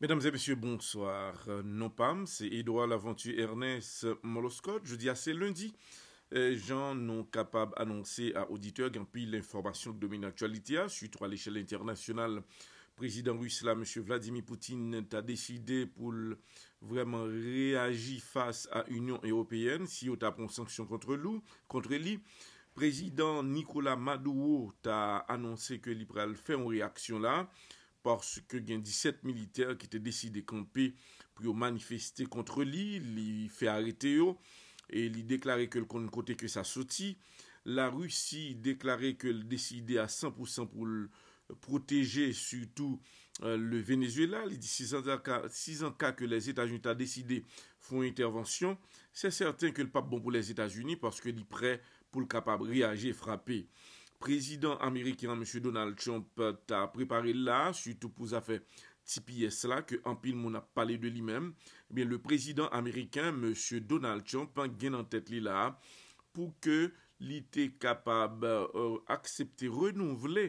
Mesdames et messieurs, bonsoir. Euh, non Pam, c'est Edouard Laventure Ernest Moloscott. Jeudi dis assez lundi. Jean euh, non capable d'annoncer à auditeurs qu'en l'information de domine l'actualité, surtout à l'échelle internationale, président russe là, M. Vladimir Poutine, a décidé pour vraiment réagir face à l'Union européenne si on tape une sanction contre lui. Contre Président Nicolas Maduro a annoncé que l'IPRAL fait une réaction là parce y a 17 militaires qui étaient décidés de camper pour manifester contre lui. lui, arrêter fait yo, et il que que le côté que que sa sortie. La Russie déclarait qu'elle décidait à 100% pour protéger surtout euh, le Venezuela. Les que 6 ans que les états unis de décidé font intervention, c'est certain que le pas bon pour les états unis parce qu'il est prêt pour le capable de réagir frapper. Prezident Amerikan, Monsie Donald Trump, ta prepari la, sutou pou zafè TPS la, ke anpil moun ap pale de li men, eh le prezident Amerikan, Monsie Donald Trump, gen an tèt li la, pou ke li te kapab euh, aksepte renouvle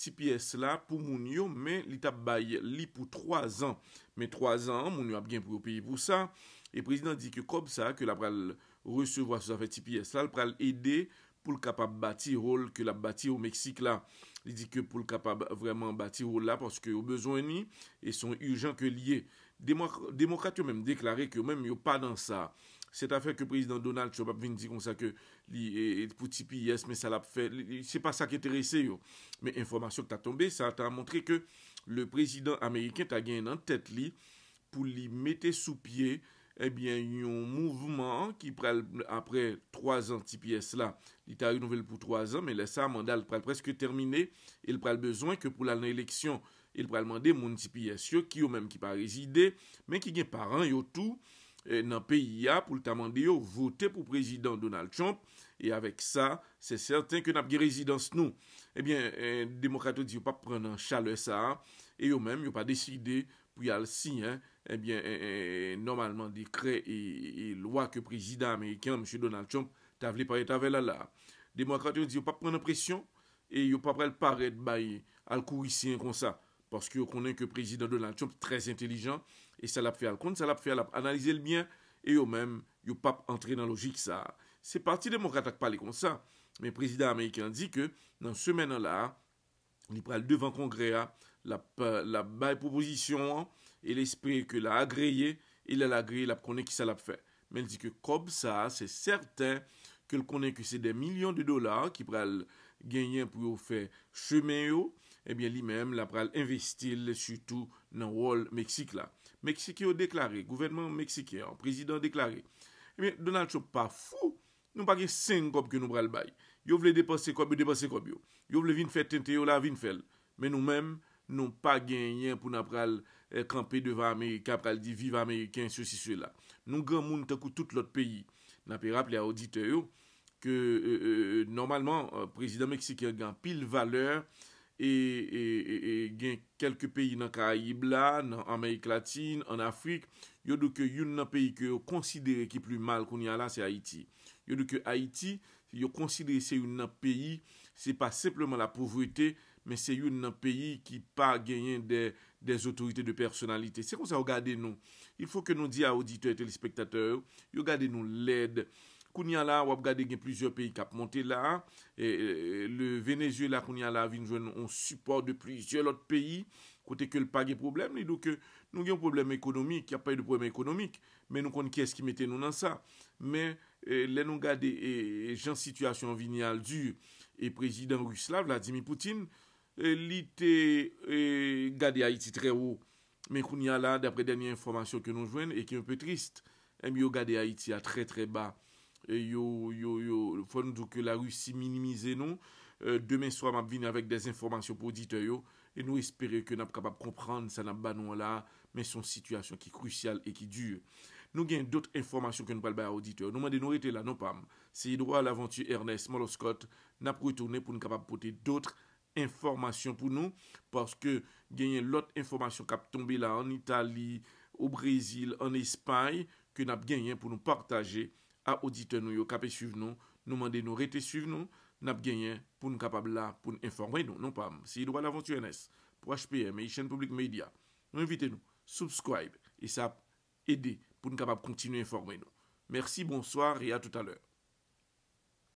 TPS la pou moun yo, men li tabay li pou 3 an. Men 3 an, moun yo ap gen pou piye pou sa, e prezident di ke kob sa, ke la pral resevo a se zafè TPS la, la pral ede, pou l kapab bati rol ke l ap bati yo Meksik la. Li di ke pou l kapab vreman bati rol la, porske yo bezwen ni, e son urgent ke liye. Demokrate yo menm deklare ke yo menm yo pa dan sa. Se ta fè ke prezident Donald, chou pap vin di kon sa ke li e, e pouti piyes, men sa la fè, se pa sa ke te rese yo. Men informasyon ke ta tombe, sa ta a montre ke le prezident Ameriken ta gen nan tèt li, pou li mette sou piye ebyen eh yon mouvouman ki prel apre 3 an tipi es la, lita yon nouvel pou 3 an, men lè sa mandal prel preske termine, el prel bezwen ke pou la nan eleksyon, el prel mande moun tipi es yo, ki yo menm ki pa rezide, men ki gen par an yo tou, E nan PIA pou l'taman de yo votè pou prezidant Donald Trump e avèk sa, se sèrtèn ke nap ge rezidans nou. Ebyen, e, demokrato di yo pa pren nan chalè sa, e yo mèm yo pa deside pou yal si, ebyen, e normalman de kre e lwa ke prezidant Amerikan, M. Donald Trump, tavelè pa yon tavelè la. Demokrato di yo pa pren nan presyon, e yo pa prel paret ba yon al kou isyen kon sa, pask yo konen ke prezidant Donald Trump trez intelijant, E sa lap fè al konde, sa lap fè al ap analize le mien, e yo mèm, yo pap entre nan logik sa. Se parti demokrata k pale kon sa, men prezident Amerikan di ke, nan semen la, li pral devan kongre a, la baye proposisyon, e l'esprit ke la agreye, e la l'agreye lap konen ki sa lap fè. Men di ke, kob sa, se serten, ke l konen ki se den milyon de dolar, ki pral genyen pou yo fè chemè yo, e bie li mèm, la pral investil, lè sütou nan wol Meksik la. Meksikyo deklare, gouvenman Meksikyo, prezident deklare, e eh mi Donald Trump pa fou, nou pa ge seng kop ke nou bral bay. Yo vle depanse kop yo, depanse kop yo. Yo vle vin fè tentè yo la, vin fèl. Men nou mèm, nou pa genyen pou nap pral krampè eh, deva Amerik, kap pral di viv Amerikens yo si sou la. Nou gen moun takou tout lot peyi. Napè rap le a euh, odite euh, yo, ke euh, normalman prezident Meksikyo gen pil valeur E, e, e, e gen kelke peyi nan Karayibla, nan Amerik Latine, nan Afrik, yo do ke yon nan peyi ki yo konsidere ki plu mal kon yala, se Haiti. Yo do ke Haiti, yo konsidere se yon nan peyi, se pa sepleman la povreté, men se yon nan peyi ki pa genyen de des otorite de personalite. Se kon se o gade nou, il fò ke nou di a auditori telespektateur, yo gade nou lede, Kouni ala wap gade gen plizye peyi kap monte la. E, e, le venezuel la kouni ala vinjwen on suport de plizye lot peyi. Kote ke l pa gen problem. Ne do ke nou gen problem ekonomik. Ya pa yon problem ekonomik. Men nou kon kese ki mette nou nan sa. Men le nou gade gen e, situasyon vinyal du. E prezident Ruslav, Vladimir Poutine. Li te gade Haiti tre ou. Men kouni ala dapre denye informasyon ke nou jwen. E ki un pe trist. E eh mi yo gade Haiti a tre tre ba. Euh, yo, yo, yo, fon nou tou ke la russi minimize nou, euh, demen swa map vin avèk des informasyon pou audite yo, e nou espere ke nap kapap kompran san ap ban nou la, men son situasyon ki krusyal e ki dure. Nou gen dout informasyon ke nou pal bay a audite yo, nou mwen de nou ete la nou pam, se yi drou al avanti Ernest Molloskot, nap pou etourne pou nou kapap pote dout informasyon pou nou, paske genyen lot informasyon kap tombe la an Itali, ou Brezil, an Espany, ke nap genyen pou nou partaje yo, A audite nou yo kape suive nou, nou mande nou rete suive nou, nap genyen pou nou kapab la pou nou informe nou. Non pa, si yi dwa la vons UNS, pou HPM, yi chen publik media, nou invite nou, subscribe, e sa ap ede pou nou kapab kontine informe nou. Mersi, bonsoir, e a tout aler.